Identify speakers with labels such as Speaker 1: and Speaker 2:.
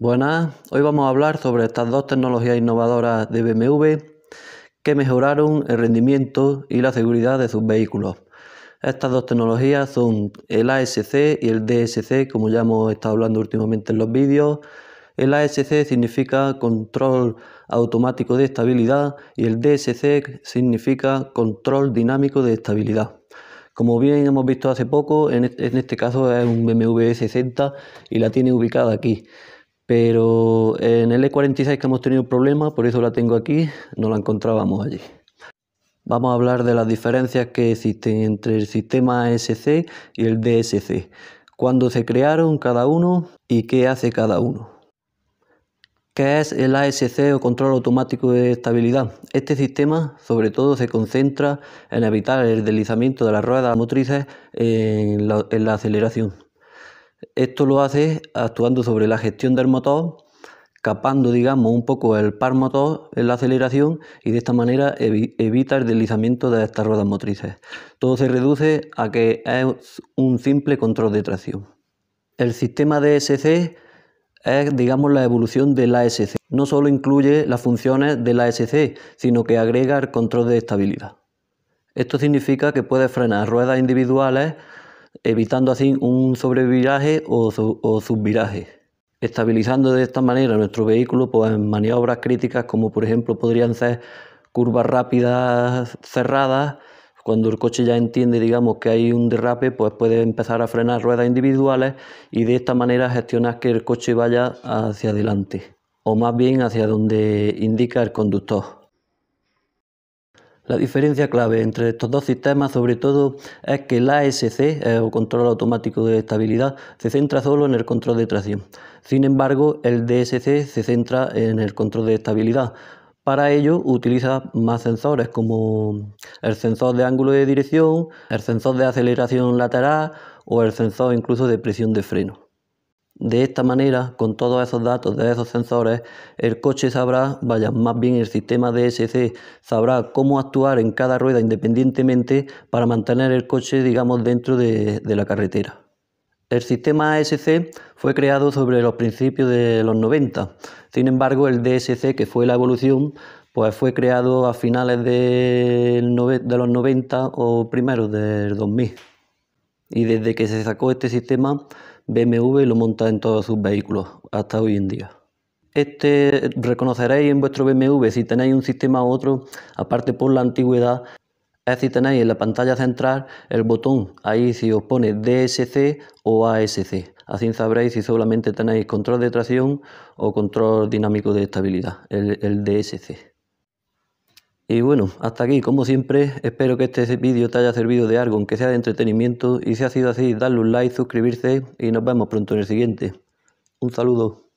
Speaker 1: Buenas, hoy vamos a hablar sobre estas dos tecnologías innovadoras de BMW que mejoraron el rendimiento y la seguridad de sus vehículos. Estas dos tecnologías son el ASC y el DSC, como ya hemos estado hablando últimamente en los vídeos. El ASC significa control automático de estabilidad y el DSC significa control dinámico de estabilidad. Como bien hemos visto hace poco, en este caso es un BMW 60 y la tiene ubicada aquí. Pero en el e 46 que hemos tenido problemas, por eso la tengo aquí, no la encontrábamos allí. Vamos a hablar de las diferencias que existen entre el sistema ASC y el DSC, cuándo se crearon cada uno y qué hace cada uno. ¿Qué es el ASC o control automático de estabilidad? Este sistema sobre todo se concentra en evitar el deslizamiento de las ruedas motrices en la aceleración. Esto lo hace actuando sobre la gestión del motor, capando, digamos, un poco el par motor en la aceleración y de esta manera evita el deslizamiento de estas ruedas motrices. Todo se reduce a que es un simple control de tracción. El sistema DSC es, digamos, la evolución del ASC. No solo incluye las funciones de la ASC, sino que agrega el control de estabilidad. Esto significa que puede frenar ruedas individuales evitando así un sobreviraje o, subviraje, estabilizando de esta manera nuestro vehículo pues, en maniobras críticas como por ejemplo podrían ser curvas rápidas cerradas, cuando el coche ya entiende, digamos, que hay un derrape, pues puede empezar a frenar ruedas individuales y de esta manera gestionar que el coche vaya hacia adelante o más bien hacia donde indica el conductor. La diferencia clave entre estos dos sistemas, sobre todo, es que el ASC, eh, o control automático de estabilidad, se centra solo en el control de tracción. Sin embargo, el DSC se centra en el control de estabilidad. Para ello utiliza más sensores como el sensor de ángulo de dirección, el sensor de aceleración lateral o el sensor incluso de presión de freno. De esta manera, con todos esos datos de esos sensores, el coche sabrá, vaya, más bien el sistema DSC sabrá cómo actuar en cada rueda independientemente para mantener el coche, digamos, dentro de, la carretera. El sistema ASC fue creado sobre los principios de los 90. Sin embargo, el DSC, que fue la evolución, pues fue creado a finales de los 90 o primeros del 2000. Y desde que se sacó este sistema, BMW lo monta en todos sus vehículos hasta hoy en día. Este reconoceréis en vuestro BMW si tenéis un sistema u otro, aparte por la antigüedad, es si tenéis en la pantalla central el botón, ahí si os pone DSC o ASC. Así sabréis si solamente tenéis control de tracción o control dinámico de estabilidad, el, el DSC. Y bueno, hasta aquí, como siempre, espero que este vídeo te haya servido de algo, aunque sea de entretenimiento, y si ha sido así, darle un like, suscribirse y nos vemos pronto en el siguiente. Un saludo.